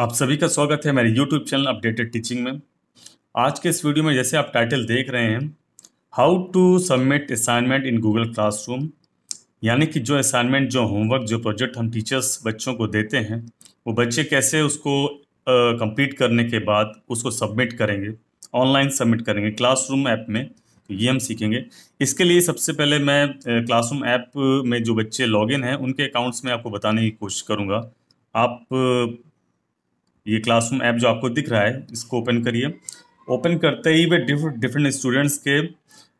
आप सभी का स्वागत है मेरे YouTube चैनल अपडेटेड टीचिंग में आज के इस वीडियो में जैसे आप टाइटल देख रहे हैं how to submit assignment in Google classroom यानी कि जो असाइनमेंट जो होमवर्क जो प्रोजेक्ट हम टीचर्स बच्चों को देते हैं वो बच्चे कैसे उसको कंप्लीट करने के बाद उसको सबमिट करेंगे ऑनलाइन सबमिट करेंगे क्लासरूम ऐप में तो ये हम सीखेंगे इसके लिए सबसे पहले मैं क्लासरूम ऐप में जो बच्चे लॉगिन हैं उनके अकाउंट्स में आपको बताने की कोशिश करूँगा आप ये क्लासरूम ऐप जो आपको दिख रहा है इसको ओपन करिए ओपन करते ही वे डिफरेंट स्टूडेंट्स के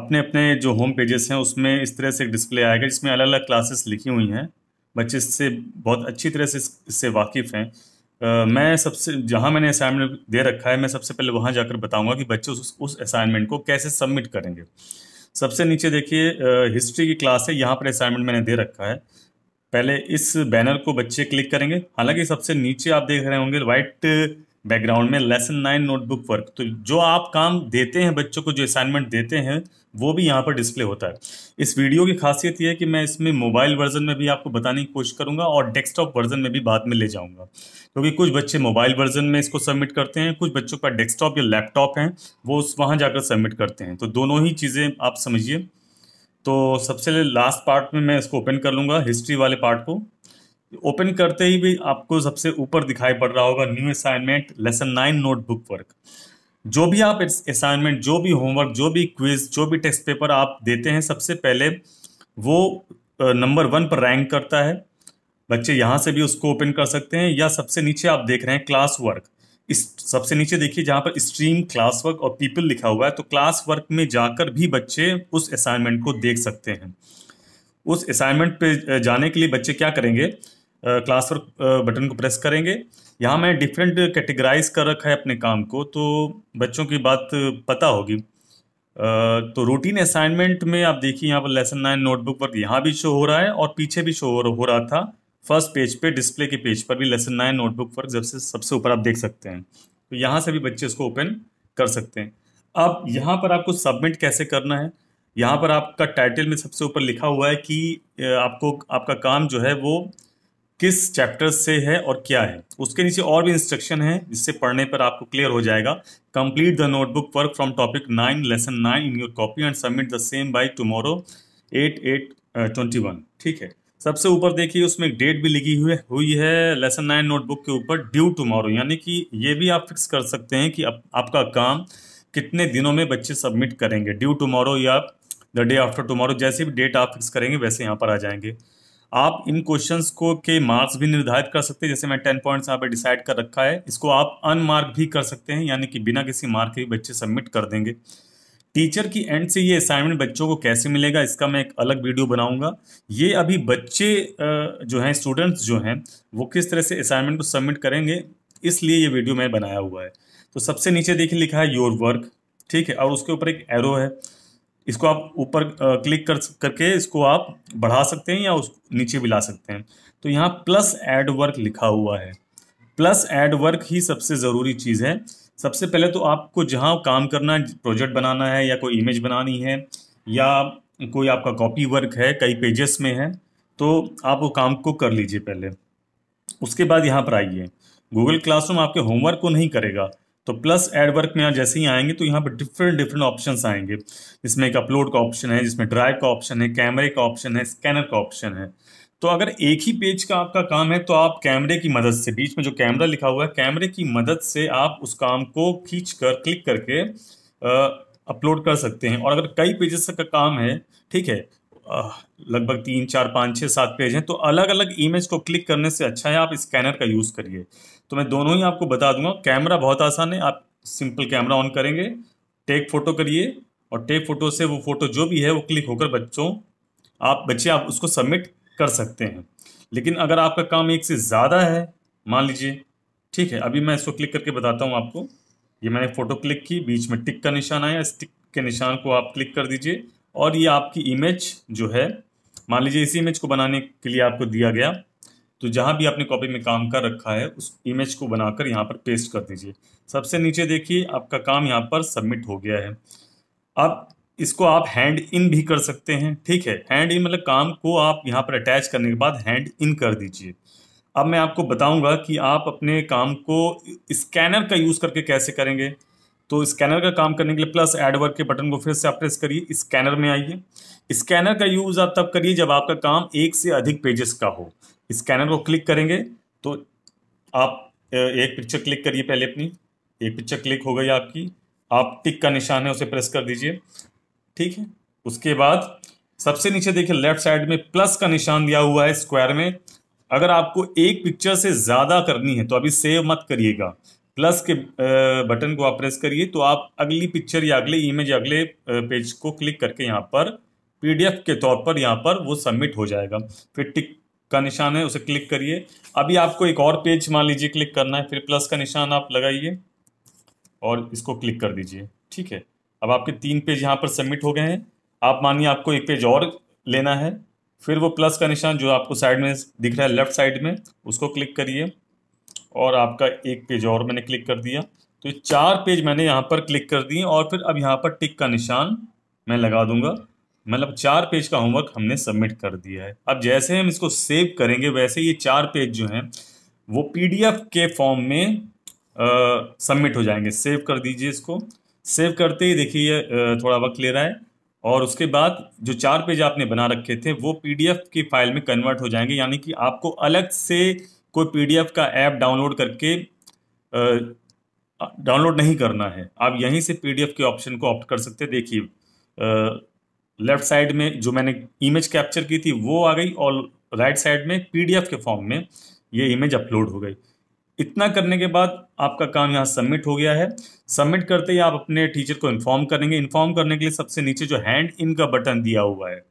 अपने अपने जो होम पेजेस हैं उसमें इस तरह से एक डिस्प्ले आएगा जिसमें अलग अलग क्लासेस लिखी हुई हैं बच्चे इससे बहुत अच्छी तरह से इससे वाकिफ़ हैं मैं सबसे जहाँ मैंने असाइनमेंट दे रखा है मैं सबसे पहले वहाँ जाकर बताऊँगा कि बच्चे उस उस असाइनमेंट को कैसे सबमिट करेंगे सबसे नीचे देखिए हिस्ट्री की क्लास है यहाँ पर असाइनमेंट मैंने दे रखा है पहले इस बैनर को बच्चे क्लिक करेंगे हालांकि सबसे नीचे आप देख रहे होंगे व्हाइट बैकग्राउंड में लेसन नाइन नोटबुक वर्क तो जो आप काम देते हैं बच्चों को जो असाइनमेंट देते हैं वो भी यहाँ पर डिस्प्ले होता है इस वीडियो की खासियत यह है कि मैं इसमें मोबाइल वर्जन में भी आपको बताने की कोशिश करूँगा और डेस्कटॉप वर्जन में भी बाद में ले जाऊँगा क्योंकि कुछ बच्चे मोबाइल वर्जन में इसको सबमिट करते हैं कुछ बच्चों का डेस्कटॉप या लैपटॉप है वो उस वहाँ जाकर सबमिट करते हैं तो दोनों ही चीज़ें आप समझिए तो सबसे लास्ट पार्ट में मैं इसको ओपन कर लूँगा हिस्ट्री वाले पार्ट को ओपन करते ही भी आपको सबसे ऊपर दिखाई पड़ रहा होगा new assignment lesson nine notebook work जो भी आप असाइनमेंट जो भी होमवर्क जो भी क्विज जो भी टेक्स्ट पेपर आप देते हैं सबसे पहले वो नंबर वन पर रैंक करता है बच्चे यहाँ से भी उसको ओपन कर सकते हैं या सबसे नीचे आप देख रहे हैं क्लास वर्क इस सबसे नीचे देखिए जहाँ पर स्ट्रीम क्लास वर्क और पीपल लिखा हुआ है तो क्लास वर्क में जाकर भी बच्चे उस असाइनमेंट को देख सकते हैं उस असाइनमेंट पे जाने के लिए बच्चे क्या करेंगे क्लास वर्क बटन को प्रेस करेंगे यहाँ मैं डिफरेंट कैटेगराइज कर रखा है अपने काम को तो बच्चों की बात पता होगी तो रूटीन असाइनमेंट में आप देखिए यहाँ पर लेसन नाइन नोटबुक पर यहाँ भी शो हो रहा है और पीछे भी शो हो रहा था फर्स्ट पेज पे डिस्प्ले के पेज पर भी लेसन नाइन नोटबुक पर से सबसे ऊपर आप देख सकते हैं तो यहाँ से भी बच्चे इसको ओपन कर सकते हैं अब यहाँ पर आपको सबमिट कैसे करना है यहाँ पर आपका टाइटल में सबसे ऊपर लिखा हुआ है कि आपको आपका काम जो है वो किस चैप्टर से है और क्या है उसके नीचे और भी इंस्ट्रक्शन है जिससे पढ़ने पर आपको क्लियर हो जाएगा complete the notebook work from topic nine lesson nine in your copy and submit the same by tomorrow at eight twenty one ठीक है सबसे ऊपर देखिए उसमें एक डेट भी लिखी हुई हुई है लेसन नाइन नोटबुक के ऊपर ड्यू टुमारो यानी कि ये भी आप फिक्स कर सकते हैं कि आप, आपका काम कितने दिनों में बच्चे सबमिट करेंगे ड्यू टुमारो या द डे आफ्टर टुमारो जैसे भी डेट आप फिक्स करेंगे वैसे यहाँ पर आ जाएंगे आप इन क्वेश्चंस को के मार्क्स भी निर्धारित कर सकते हैं जैसे मैं टेन पॉइंट्स यहाँ पर डिसाइड कर रखा है इसको आप अनमार्क भी कर सकते हैं यानी कि बिना किसी मार्क के बच्चे सबमिट कर देंगे टीचर की एंड से ये असाइनमेंट बच्चों को कैसे मिलेगा इसका मैं एक अलग वीडियो बनाऊंगा ये अभी बच्चे जो हैं स्टूडेंट्स जो हैं वो किस तरह से असाइनमेंट को सबमिट करेंगे इसलिए ये वीडियो मैं बनाया हुआ है तो सबसे नीचे देखिए लिखा है योर वर्क ठीक है और उसके ऊपर एक एरो है इसको आप ऊपर क्लिक कर करके इसको आप बढ़ा सकते हैं या उस नीचे भी ला सकते हैं तो यहाँ प्लस एड वर्क लिखा हुआ है प्लस एड वर्क ही सबसे ज़रूरी चीज़ है सबसे पहले तो आपको जहाँ काम करना है प्रोजेक्ट बनाना है या कोई इमेज बनानी है या कोई आपका कॉपी वर्क है कई पेजेस में है तो आप वो काम को कर लीजिए पहले उसके बाद यहाँ पर आइए गूगल क्लासरूम आपके होमवर्क को नहीं करेगा तो प्लस एड वर्क में जैसे ही आएंगे तो यहाँ पर डिफरेंट डिफरेंट ऑप्शंस आएंगे जिसमें एक अपलोड का ऑप्शन है जिसमें ड्राइव का ऑप्शन है कैमरे का ऑप्शन है स्कैनर का ऑप्शन है तो अगर एक ही पेज का आपका काम है तो आप कैमरे की मदद से बीच में जो कैमरा लिखा हुआ है कैमरे की मदद से आप उस काम को खींच कर क्लिक करके अपलोड कर सकते हैं और अगर कई पेजेस का काम है ठीक है लगभग तीन चार पाँच छः सात पेज हैं तो अलग अलग इमेज को क्लिक करने से अच्छा है आप स्कैनर का यूज़ करिए तो मैं दोनों ही आपको बता दूंगा कैमरा बहुत आसान है आप सिंपल कैमरा ऑन करेंगे टेक फोटो करिए और टेक फोटो से वो फोटो जो भी है वो क्लिक होकर बच्चों आप बच्चे आप उसको सबमिट कर सकते हैं लेकिन अगर आपका काम एक से ज़्यादा है मान लीजिए ठीक है अभी मैं इसको क्लिक करके बताता हूँ आपको ये मैंने फ़ोटो क्लिक की बीच में टिक का निशान आया इस टिक के निशान को आप क्लिक कर दीजिए और ये आपकी इमेज जो है मान लीजिए इसी इमेज को बनाने के लिए आपको दिया गया तो जहाँ भी आपने कॉपी में काम कर रखा है उस इमेज को बनाकर यहाँ पर पेस्ट कर दीजिए सबसे नीचे देखिए आपका काम यहाँ पर सबमिट हो गया है अब इसको आप हैंड इन भी कर सकते हैं ठीक है हैंड इन मतलब काम को आप यहाँ पर अटैच करने के बाद हैंड इन कर दीजिए अब मैं आपको बताऊंगा कि आप अपने काम को स्कैनर का यूज़ करके कैसे करेंगे तो स्कैनर का काम करने के लिए प्लस एड वर्क के बटन को फिर से आप प्रेस करिए स्कैनर में आइए स्कैनर का यूज़ आप तब करिए जब आपका काम एक से अधिक पेजेस का हो स्कैनर को क्लिक करेंगे तो आप एक पिक्चर क्लिक करिए पहले अपनी एक पिक्चर क्लिक हो गई आपकी आप टिक का निशान है उसे प्रेस कर दीजिए ठीक है उसके बाद सबसे नीचे देखिए लेफ्ट साइड में प्लस का निशान दिया हुआ है स्क्वायर में अगर आपको एक पिक्चर से ज़्यादा करनी है तो अभी सेव मत करिएगा प्लस के बटन को आप प्रेस करिए तो आप अगली पिक्चर या अगले इमेज या अगले पेज को क्लिक करके यहाँ पर पीडीएफ के तौर पर यहाँ पर वो सबमिट हो जाएगा फिर टिक का निशान है उसे क्लिक करिए अभी आपको एक और पेज मान लीजिए क्लिक करना है फिर प्लस का निशान आप लगाइए और इसको क्लिक कर दीजिए ठीक है अब आपके तीन पेज यहाँ पर सबमिट हो गए हैं आप मानिए आपको एक पेज और लेना है फिर वो प्लस का निशान जो आपको साइड में दिख रहा है लेफ्ट साइड में उसको क्लिक करिए और आपका एक पेज और मैंने क्लिक कर दिया तो चार पेज मैंने यहाँ पर क्लिक कर दिए और फिर अब यहाँ पर टिक का निशान मैं लगा दूंगा मतलब चार पेज का होमवर्क हमने सबमिट कर दिया है अब जैसे हम इसको सेव करेंगे वैसे ये चार पेज जो हैं वो पीडीएफ के फॉर्म में सबमिट हो जाएंगे सेव कर दीजिए इसको सेव करते ही देखिए थोड़ा वक्त ले रहा है और उसके बाद जो चार पेज आपने बना रखे थे वो पीडीएफ की फाइल में कन्वर्ट हो जाएंगे यानी कि आपको अलग से कोई पीडीएफ का ऐप डाउनलोड करके डाउनलोड नहीं करना है आप यहीं से पीडीएफ के ऑप्शन को ऑप्ट कर सकते देखिए लेफ्ट साइड में जो मैंने इमेज कैप्चर की थी वो आ गई और राइट साइड में पी के फॉर्म में ये इमेज अपलोड हो गई इतना करने के बाद आपका काम यहाँ सबमिट हो गया है सबमिट करते ही आप अपने टीचर को इन्फॉर्म करेंगे इन्फॉर्म करने के लिए सबसे नीचे जो हैंड इन का बटन दिया हुआ है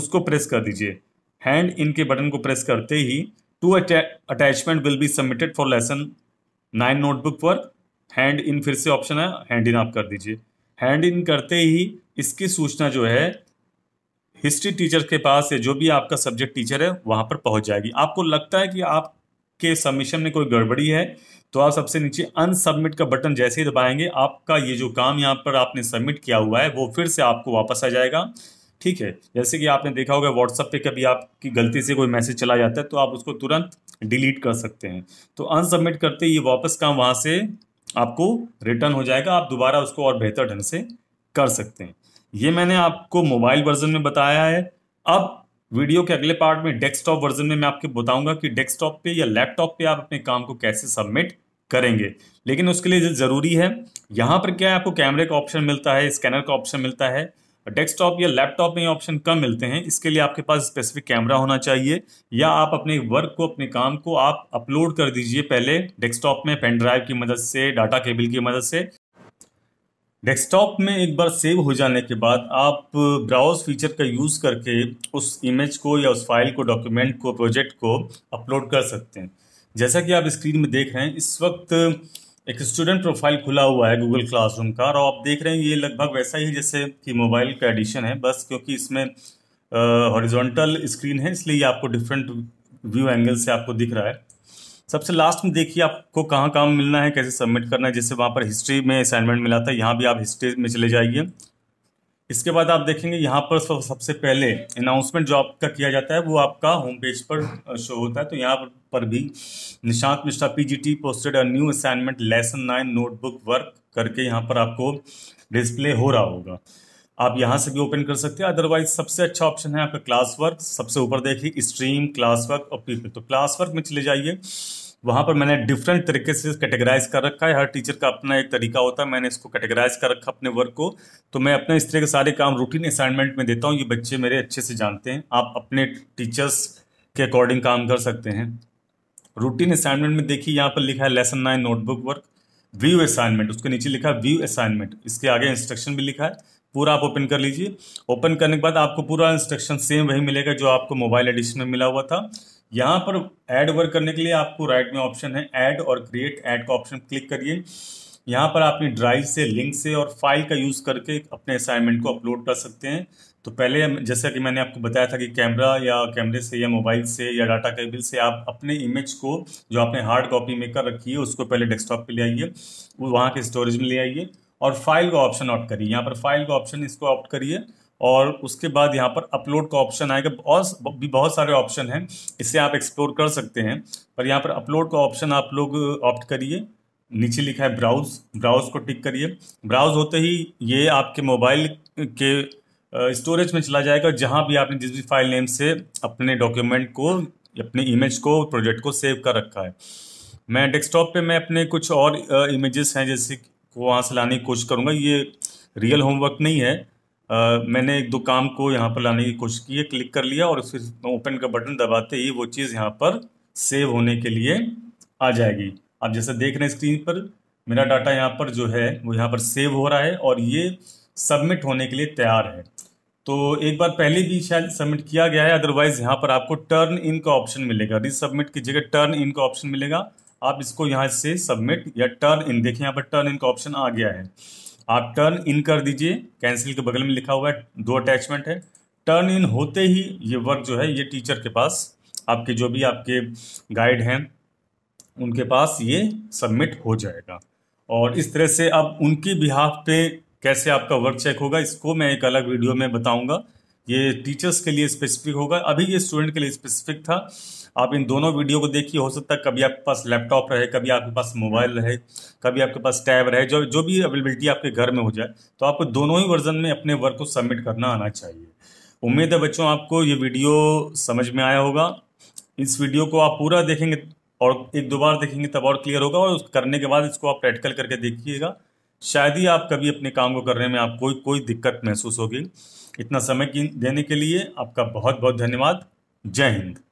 उसको प्रेस कर दीजिए हैंड इन के बटन को प्रेस करते ही two attachment will be submitted for lesson nine notebook work hand in फिर से ऑप्शन है हैंड इन आप कर दीजिए हैंड इन करते ही इसकी सूचना जो है हिस्ट्री टीचर के पास या जो भी आपका सब्जेक्ट टीचर है वहाँ पर पहुँच जाएगी आपको लगता है कि आप के सबमिशन में कोई गड़बड़ी है तो आप सबसे नीचे अनसबमिट का बटन जैसे ही दबाएंगे आपका ये जो काम यहाँ पर आपने सबमिट किया हुआ है वो फिर से आपको वापस आ जाएगा ठीक है जैसे कि आपने देखा होगा व्हाट्सअप पे कभी आपकी गलती से कोई मैसेज चला जाता है तो आप उसको तुरंत डिलीट कर सकते हैं तो अनसबमिट करते ये वापस काम वहाँ से आपको रिटर्न हो जाएगा आप दोबारा उसको और बेहतर ढंग से कर सकते हैं ये मैंने आपको मोबाइल वर्जन में बताया है अब वीडियो के अगले पार्ट में डेस्कटॉप वर्जन में मैं आपको बताऊंगा कि डेस्कटॉप पे या लैपटॉप पे आप अपने काम को कैसे सबमिट करेंगे लेकिन उसके लिए ज़रूरी है यहाँ पर क्या है आपको कैमरे का ऑप्शन मिलता है स्कैनर का ऑप्शन मिलता है डेस्कटॉप या लैपटॉप में ये ऑप्शन कम मिलते हैं इसके लिए आपके पास स्पेसिफिक कैमरा होना चाहिए या आप अपने वर्क को अपने काम को आप अपलोड कर दीजिए पहले डेस्कटॉप में पेन ड्राइव की मदद से डाटा केबल की मदद से डेस्कटॉप में एक बार सेव हो जाने के बाद आप ब्राउज फीचर का यूज़ करके उस इमेज को या उस फाइल को डॉक्यूमेंट को प्रोजेक्ट को अपलोड कर सकते हैं जैसा कि आप स्क्रीन में देख रहे हैं इस वक्त एक स्टूडेंट प्रोफाइल खुला हुआ है गूगल क्लासरूम का और आप देख रहे हैं ये लगभग वैसा ही जैसे कि मोबाइल का एडिशन है बस क्योंकि इसमें हॉरिजॉन्टल स्क्रीन है इसलिए ये आपको डिफरेंट व्यू एंगल से आपको दिख रहा है सबसे लास्ट में देखिए आपको कहाँ काम मिलना है कैसे सबमिट करना है जैसे वहाँ पर हिस्ट्री में असाइनमेंट मिला था यहाँ भी आप हिस्ट्री में चले जाइए इसके बाद आप देखेंगे यहाँ पर सबसे पहले अनाउंसमेंट जो आपका किया जाता है वो आपका होम पेज पर शो होता है तो यहाँ पर भी Nishant Mishra P G T posted a new assignment lesson nine notebook work करके यहाँ पर आपको डिस्प्ले हो रहा होगा आप यहाँ से भी ओपन कर सकते हैं अदरवाइज सबसे अच्छा ऑप्शन है आपका क्लास वर्क सबसे ऊपर देखिए स्ट्रीम क्लास वर्क और पीपल तो क्लास वर्क में चले जाइए वहां पर मैंने डिफरेंट तरीके से कैटेगराइज कर रखा है हर टीचर का अपना एक तरीका होता है मैंने इसको कैटेगराइज कर रखा अपने वर्क को तो मैं अपने इस तरह के सारे काम रूटीन असाइनमेंट में देता हूँ ये बच्चे मेरे अच्छे से जानते हैं आप अपने टीचर्स के अकॉर्डिंग काम कर सकते हैं रूटीन असाइनमेंट में देखिए यहाँ पर लिखा है lesson nine notebook work view assignment उसके नीचे लिखा है व्यू असाइनमेंट इसके आगे इंस्ट्रक्शन भी लिखा है पूरा आप ओपन कर लीजिए ओपन करने के बाद आपको पूरा इंस्ट्रक्शन सेम वही मिलेगा जो आपको मोबाइल एडिशन में मिला हुआ था यहाँ पर ऐड वर्क करने के लिए आपको राइट में ऑप्शन है ऐड और क्रिएट ऐड का ऑप्शन क्लिक करिए यहाँ पर आपने ड्राइव से लिंक से और फाइल का यूज़ करके अपने असाइनमेंट को अपलोड कर सकते हैं तो पहले जैसा कि मैंने आपको बताया था कि कैमरा या कैमरे से या मोबाइल से या डाटा केबल से आप अपने इमेज को जो आपने हार्ड कॉपी में कर रखी है उसको पहले डेस्कटॉप पे ले आइए वहाँ के स्टोरेज में ले आइए और फाइल का ऑप्शन ऑप्ट करिए यहाँ पर फाइल का ऑप्शन इसको ऑप्ट करिए और उसके बाद यहाँ पर अपलोड का ऑप्शन आएगा और भी बहुत सारे ऑप्शन हैं इससे आप एक्सप्लोर कर सकते हैं पर यहाँ पर अपलोड का ऑप्शन आप लोग ऑप्ट करिए नीचे लिखा है ब्राउज ब्राउज को टिक करिए ब्राउज होते ही ये आपके मोबाइल के स्टोरेज में चला जाएगा जहाँ भी आपने जिस भी फाइल नेम से अपने डॉक्यूमेंट को अपने इमेज को प्रोजेक्ट को सेव कर रखा है मैं डेस्कटॉप पे मैं अपने कुछ और इमेजेस हैं जैसे वो वहाँ से लाने की कोशिश करूँगा ये रियल होमवर्क नहीं है Uh, मैंने एक दो काम को यहाँ पर लाने की कोशिश की है क्लिक कर लिया और फिर ओपन का बटन दबाते ही वो चीज़ यहाँ पर सेव होने के लिए आ जाएगी आप जैसे देख रहे हैं स्क्रीन पर मेरा डाटा यहाँ पर जो है वो यहाँ पर सेव हो रहा है और ये सबमिट होने के लिए तैयार है तो एक बार पहले भी शायद सबमिट किया गया है अदरवाइज़ यहाँ पर आपको टर्न इन का ऑप्शन मिलेगा रिसबमिट की जगह टर्न इन का ऑप्शन मिलेगा आप इसको यहाँ से सबमिट या टर्न इन देखें यहाँ पर टर्न इन का ऑप्शन आ गया है आप टर्न इन कर दीजिए कैंसिल के बगल में लिखा हुआ है दो अटैचमेंट है टर्न इन होते ही ये वर्क जो है ये टीचर के पास आपके जो भी आपके गाइड हैं उनके पास ये सबमिट हो जाएगा और इस तरह से अब उनकी बिहाफ पे कैसे आपका वर्क चेक होगा इसको मैं एक अलग वीडियो में बताऊंगा ये टीचर्स के लिए स्पेसिफिक होगा अभी ये स्टूडेंट के लिए स्पेसिफिक था आप इन दोनों वीडियो को देखिए हो सकता है कभी आपके पास लैपटॉप रहे कभी आपके पास मोबाइल रहे कभी आपके पास टैब रहे जो जो भी अवेलेबिलिटी आपके घर में हो जाए तो आपको दोनों ही वर्जन में अपने वर्क को सबमिट करना आना चाहिए उम्मीद है बच्चों आपको ये वीडियो समझ में आया होगा इस वीडियो को आप पूरा देखेंगे और एक दो बार देखेंगे तब और क्लियर होगा और करने के बाद इसको आप प्रैक्टिकल करके देखिएगा शायद ही आप कभी अपने काम को करने में आप कोई कोई दिक्कत महसूस होगी इतना समय देने के लिए आपका बहुत बहुत धन्यवाद जय हिंद